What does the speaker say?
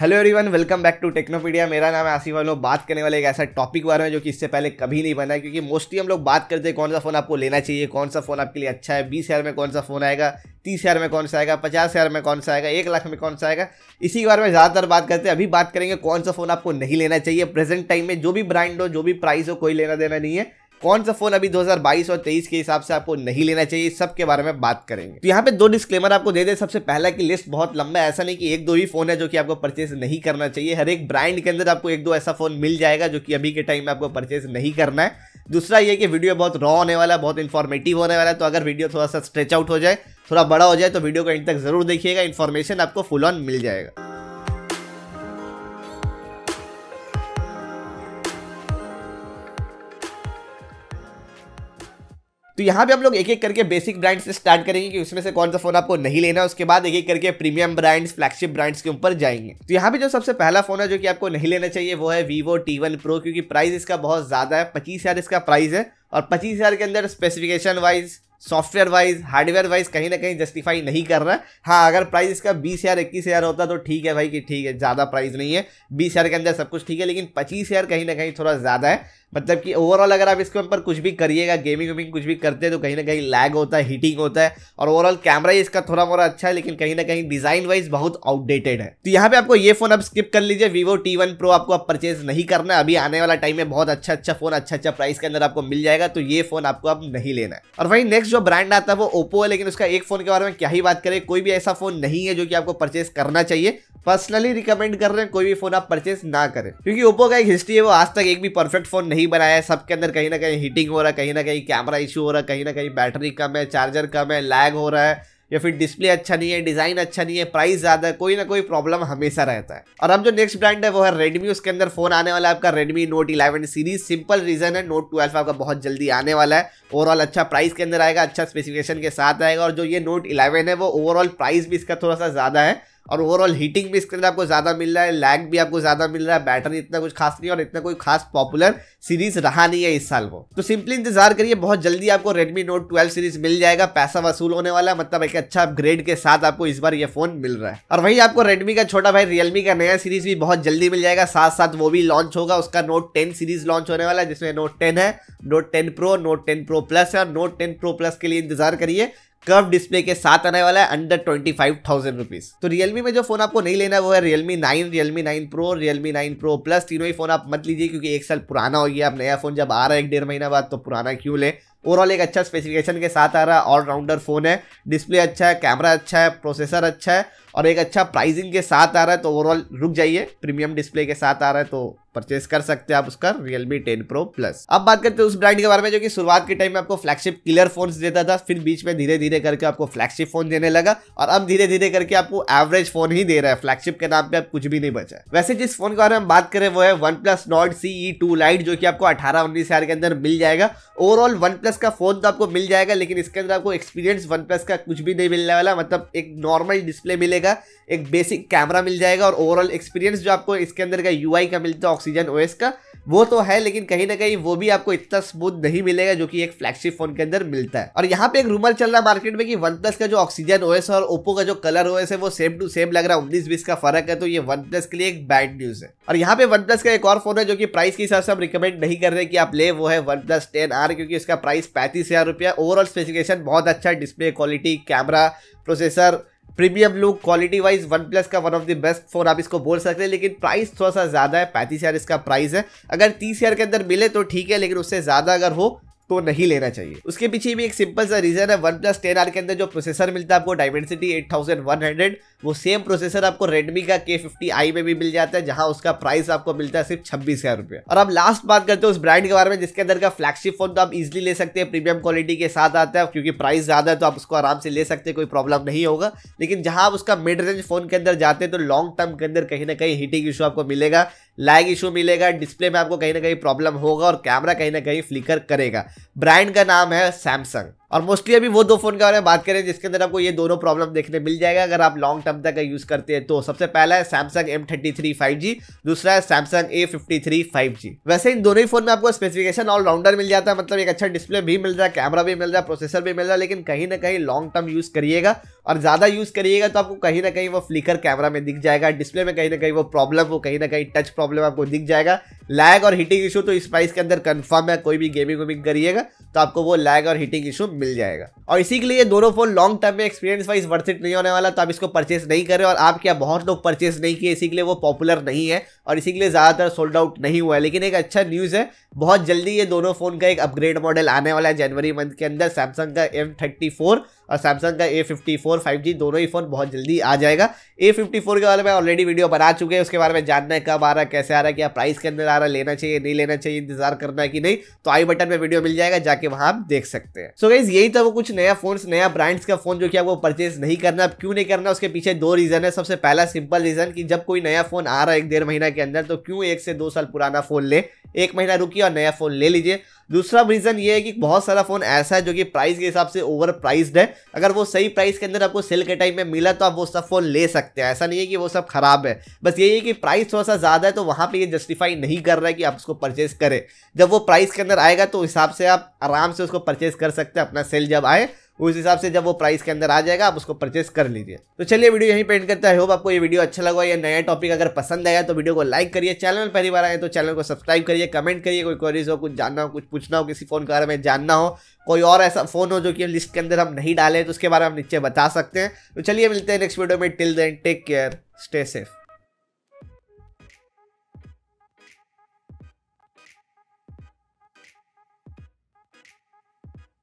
hello everyone welcome back to Technopedia मेरा नाम है आसिफ हम लोग बात करने वाले एक ऐसा टॉपिक बारे में जो कि इससे पहले कभी नहीं बना है क्योंकि मोस्टली हम लोग बात करते हैं कौन सा फ़ोन आपको लेना चाहिए कौन सा फ़ोन आपके लिए अच्छा है बीस हज़ार में कौन सा फ़ोन आएगा तीस हज़ार में कौन सा आएगा पचास हज़ार में कौन सा आएगा एक लाख में कौन सा आएगा इसी के बारे में ज़्यादातर बात करते हैं अभी बात करेंगे कौन सा फ़ोन आपको नहीं लेना चाहिए प्रेजेंट टाइम में जो भी ब्रांड हो जो भी प्राइस हो कोई लेना देना नहीं है कौन सा फोन अभी 2022 और 23 के हिसाब से आपको नहीं लेना चाहिए सब के बारे में बात करेंगे तो यहाँ पे दो डिस्क्लेमर आपको दे दे सबसे पहला कि लिस्ट बहुत लंबा ऐसा नहीं कि एक दो ही फोन है जो कि आपको परचेज नहीं करना चाहिए हर एक ब्रांड के अंदर आपको एक दो ऐसा फोन मिल जाएगा जो कि अभी के टाइम में आपको परचेज नहीं करना है दूसरा ये कि वीडियो बहुत रॉ होने वाला है बहुत इन्फॉर्मेटिव होने वाला है तो अगर वीडियो थोड़ा सा स्ट्रेच आउट हो जाए थोड़ा बड़ा हो जाए तो वीडियो को एंड तक जरूर देखिएगा इन्फॉर्मेशन आपको फुल ऑन मिल जाएगा तो यहाँ पे हम लोग एक एक करके बेसिक ब्रांड से स्टार्ट करेंगे कि उसमें से कौन सा फोन आपको नहीं लेना है उसके बाद एक एक करके प्रीमियम ब्रांड्स फ्लैगशिप ब्रांड्स के ऊपर जाएंगे तो यहाँ पे जो सबसे पहला फोन है जो कि आपको नहीं लेना चाहिए वो है वीवो टी वन प्रो क्योंकि प्राइस इसका बहुत ज़्यादा है पच्चीस हज़ार इसका प्राइस है और पच्चीस हज़ार के अंदर specification wise software wise hardware wise कहीं ना कहीं जस्टिफाई नहीं कर रहा है हाँ अगर प्राइस इसका बीस हज़ार इक्कीस हज़ार होता तो ठीक है भाई कि ठीक है ज़्यादा प्राइस नहीं है बीस हज़ार के अंदर सब कुछ ठीक है लेकिन पच्चीस हज़ार कहीं ना कहीं थोड़ा ज़्यादा है मतलब कि ओवरऑल अगर आप इसके ऊपर कुछ भी करिएगा गेमिंग वेमिंग कुछ भी करते हैं तो कहीं ना कहीं लैग होता है हीटिंग होता है और ओवरऑल कैमरा ही इसका थोड़ा मोरा अच्छा है लेकिन कहीं ना कहीं डिजाइन वाइज बहुत आउटडेटेड है तो यहाँ पे आपको ये फोन आप स्किप कर लीजिए वीवो टी वन प्रो आपको अब परचेज नहीं करना है अभी आने वाला टाइम में बहुत अच्छा अच्छा फोन अच्छा अच्छा प्राइस के अंदर आपको मिल जाएगा तो ये फोन आपको अब नहीं लेना है और वही नेक्स्ट जो ब्रांड आता है वो ओप्पो है लेकिन उसका एक फोन के बारे में क्या ही बात करें कोई भी ऐसा फोन नहीं है जो कि आपको परचेज करना चाहिए पर्सनली रिकमेंड कर रहे हैं कोई भी फोन आप परचेज ना करें क्योंकि ओप्पो का एक हिस्ट्री है वो आज तक एक भी परफेक्ट फोन नहीं बनाया है सबके अंदर कहीं ना कहीं हीटिंग हो रहा है कहीं ना कहीं कैमरा इशू हो रहा है कहीं ना कहीं बैटरी कम है चार्जर कम है लैग हो रहा है या फिर डिस्प्ले अच्छा नहीं है डिज़ाइन अच्छा नहीं है प्राइस ज़्यादा है कोई ना कोई प्रॉब्लम हमेशा रहता है और अब जो नेक्स्ट ब्रांड है वो है रेडमी उसके अंदर फोन आने वाला है आपका Redmi Note eleven series simple reason है नोट ट्वेल्व आपका बहुत जल्दी आने वाला है ओवरऑल अच्छा प्राइस के अंदर आएगा अच्छा स्पेसिफिकेशन के साथ आएगा और जो ये नोट इलेवन है वो ओवरऑल प्राइस भी इसका थोड़ा सा ज़्यादा है और ओवरऑल हीटिंग भी स्क्रीन आपको ज़्यादा मिल रहा है लैग भी आपको ज़्यादा मिल रहा है बैटरी इतना कुछ खास नहीं और इतना कोई खास पॉपुलर सीरीज रहा नहीं है इस साल को तो सिंपली इंतजार करिए बहुत जल्दी आपको रेडमी नोट ट्वेल्व सीरीज मिल जाएगा पैसा वसूल होने वाला मतलब एक अच्छा अपग्रेड के साथ आपको इस बार ये फोन मिल रहा है और वहीं आपको रेडमी का छोटा भाई रियलमी का नया सीरीज भी बहुत जल्दी मिल जाएगा साथ साथ वो भी लॉन्च होगा उसका नोट टेन सीरीज लॉन्च होने वाला है जिसमें नोट टेन है Note ten pro Note ten pro plus है और नोट टेन प्रो प्लस के लिए इंतजार करिए कर्व डिस्प्ले के साथ आने वाला है under twenty five thousand rupees तो रियलमी में जो फोन आपको नहीं लेना है वो है Realme nine Realme nine pro Realme nine pro plus तीनों ही फोन आप मत लीजिए क्योंकि एक साल पुराना हो गया आप नया फोन जब आ रहा है एक डेढ़ महीना बाद तो पुराना क्यों ले ओवरऑल एक अच्छा स्पेसिफिकेशन के साथ आ रहा है ऑलराउंडर फोन है डिस्प्ले अच्छा है कैमरा अच्छा है प्रोसेसर अच्छा है और एक अच्छा प्राइसिंग के साथ आ रहा है तो ओवरऑल रुक जाइए प्रीमियम डिस्प्ले के साथ आ रहा है तो परचेस कर सकते हैं आप उसका Realme 10 Pro Plus अब बात करते हैं उस ब्रांड के बारे में जो कि शुरुआत के टाइम में आपको फ्लैगशिप किलर फोन्स देता था फिर बीच में धीरे धीरे करके आपको फ्लैगशिप फोन देने लगा और अब धीरे धीरे करके आपको एवरेज फोन ही दे रहा है फ्लैगशिप के नाम पे अब कुछ भी नहीं बचा है वैसे जिस फोन के बारे में बात करें वो है OnePlus Nord C E two lite जो की आपको अठारह उन्नीस हजार के अंदर मिल जाएगा ओवरऑल वन प्लस का फोन तो आपको मिल जाएगा लेकिन इसके अंदर आपको एक्सपीरियंस वन प्लस का कुछ भी नहीं मिलने वाला मतलब एक नॉर्मल डिस्प्ले मिलेगा मिलेगा एक बेसिक कैमरा मिल जाएगा और ओवरऑल एक्सपीरियंस जो आपको इसके अंदर का यू का मिलता है ऑक्सीजन ओ का वो तो है लेकिन कहीं ना कहीं वो भी आपको इतना स्मूथ नहीं मिलेगा जो कि एक फ्लैगशिप फोन के अंदर मिलता है और यहाँ पे एक रूमर चल रहा है मार्केट में कि वन प्लस का जो ऑक्सीजन ओएस और ओप्पो का जो कलर ओएस है वो सेम टू सेम लग रहा है उन्नीस बीस का फर्क है तो ये वन प्लस के लिए एक बैड न्यूज है और यहाँ पे वन प्लस का एक और फोन है जो कि प्राइस के हिसाब से हम रिकमेंड नहीं कर रहे कि आप ले वो है वन प्लस टेन आर क्योंकि उसका प्राइस पैंतीस हजार रुपया ओवरऑल स्पेसिफिकेशन बहुत अच्छा display quality camera processor premium look quality wise OnePlus का one of the best phone आप इसको बोल सकते हैं लेकिन प्राइस थोड़ा सा ज़्यादा है पैंतीस हज़ार इसका प्राइस है अगर तीस हज़ार के अंदर मिले तो ठीक है लेकिन उससे ज़्यादा अगर हो तो नहीं लेना चाहिए उसके पीछे भी एक सिंपल सा रीजन है वन प्लस टेन आर के अंदर जो प्रोसेसर मिलता है आपको Dimensity eight thousand one hundred वो सेम प्रोसेसर आपको Redmi का i में भी मिल जाता है जहां उसका प्राइस आपको मिलता है सिर्फ छब्बीस हजार रुपये और अब लास्ट बात करते हैं उस ब्रांड के बारे में जिसके अंदर का फ्लैगशिप फोन तो आप इजीली ले सकते हैं प्रीमियम क्वालिटी के साथ आता है क्योंकि प्राइस ज़्यादा है तो आप उसको आराम से ले सकते हैं कोई प्रॉब्लम नहीं होगा लेकिन जहां आप उसका मिड रेंज फोन के अंदर जाते हैं तो लॉन्ग टर्म के अंदर कहीं ना कहीं हीटिंग इशू आपको मिलेगा लैग इशू मिलेगा डिस्प्ले में आपको कहीं ना कहीं प्रॉब्लम होगा और कैमरा कहीं ना कहीं फ्लिकर करेगा ब्रांड का नाम है सैमसंग और मोस्टली अभी वो दो फ़ोन के बारे में बात करें जिसके अंदर आपको ये दोनों प्रॉब्लम देखने मिल जाएगा अगर आप लॉन्ग टर्म तक यूज़ करते हैं तो सबसे पहला है Samsung M thirty three five G दूसरा है Samsung A fifty three five G वैसे इन दोनों ही फोन में आपको स्पेसिफिकेशन ऑलराउंडर मिल जाता है मतलब एक अच्छा डिस्प्ले भी मिल रहा है कैमरा भी मिल रहा है प्रोसेसर भी मिल रहा है लेकिन कहीं ना कहीं लॉन्ग टर्म यूज़ करिएगा और ज़्यादा यूज़ करिएगा तो आपको कहीं ना कहीं वो फ्लिकर कैमरा में दिख जाएगा डिस्प्ले में कहीं ना कहीं वो प्रॉब्लम वो कहीं ना कहीं टच प्रॉब्लम आपको दिख जाएगा लैग और हीटिंग इशू तो इस प्राइस के अंदर कन्फर्म है कोई भी गेमिंग वेमिंग करिएगा तो आपको वो लैग और हीटिंग इशू मिल जाएगा और इसी के लिए दोनों फोन लॉन्ग टर्म में एक्सपीरियंस वाइज वर्थ इट नहीं होने वाला तो आप इसको परचेस नहीं करें और आप क्या बहुत लोग परचेस नहीं किए इसी के लिए वो पॉपुलर नहीं है और इसी के लिए ज़्यादातर सोल्ड आउट नहीं हुआ है लेकिन एक अच्छा न्यूज़ है बहुत जल्दी ये दोनों फ़ोन का एक अपग्रेड मॉडल आने वाला है जनवरी मंथ के अंदर सैमसंग का एम और सैमसंग का ए फोर फाइव जी दोनों ही फ़ोन बहुत जल्दी आ जाएगा ए फिफ्टी फोर के बारे में ऑलरेडी वीडियो बना चुके हैं उसके बारे में जानना है कब आ रहा है कैसे आ रहा है क्या प्राइस के अंदर आ रहा है लेना चाहिए नहीं लेना चाहिए इंतजार करना है कि नहीं तो आई बटन में वीडियो मिल जाएगा जाके वहाँ आप देख सकते हैं सो गाइज यही था वो कुछ नया फोन नया ब्रांड्स का फोन जो कि आपको परचेज नहीं करना अब क्यों नहीं करना उसके पीछे दो रीज़न है सबसे पहला सिंपल रीज़न कि जब कोई नया फोन आ रहा है एक डेढ़ महीना के अंदर तो क्यों एक से दो साल पुराना फोन ले एक महीना रुकिए और नया फ़ोन ले लीजिए दूसरा रीज़न ये है कि बहुत सारा फ़ोन ऐसा है जो कि प्राइस के हिसाब से ओवर प्राइज्ड है अगर वो सही प्राइस के अंदर आपको सेल के टाइम में मिला तो आप वो सब फ़ोन ले सकते हैं ऐसा नहीं है कि वो सब ख़राब है बस यही है कि प्राइस थोड़ा सा ज़्यादा है तो वहाँ पर ये जस्टिफाई नहीं कर रहा है कि आप उसको परचेज़ करें जब वो प्राइस के अंदर आएगा तो हिसाब से आप आराम से उसको परचेज़ कर सकते हैं अपना सेल जब आए उस हिसाब से जब वो प्राइस के अंदर आ जाएगा आप उसको परचेस कर लीजिए तो चलिए वीडियो यहीं पेंट करते हैं होप आपको ये वीडियो अच्छा लगा या नया टॉपिक अगर पसंद आया तो वीडियो को लाइक करिए चैनल पहली बार आए तो चैनल को सब्सक्राइब करिए कमेंट करिए कोई क्वेरीज हो कुछ जानना हो कुछ पूछना हो किसी फ़ोन के बारे में जानना हो कोई और ऐसा फ़ोन हो जो कि लिस्ट के अंदर हम नहीं डाले तो उसके बारे में हम नीचे बता सकते हैं तो चलिए मिलते हैं नेक्स्ट वीडियो में till then take care stay safe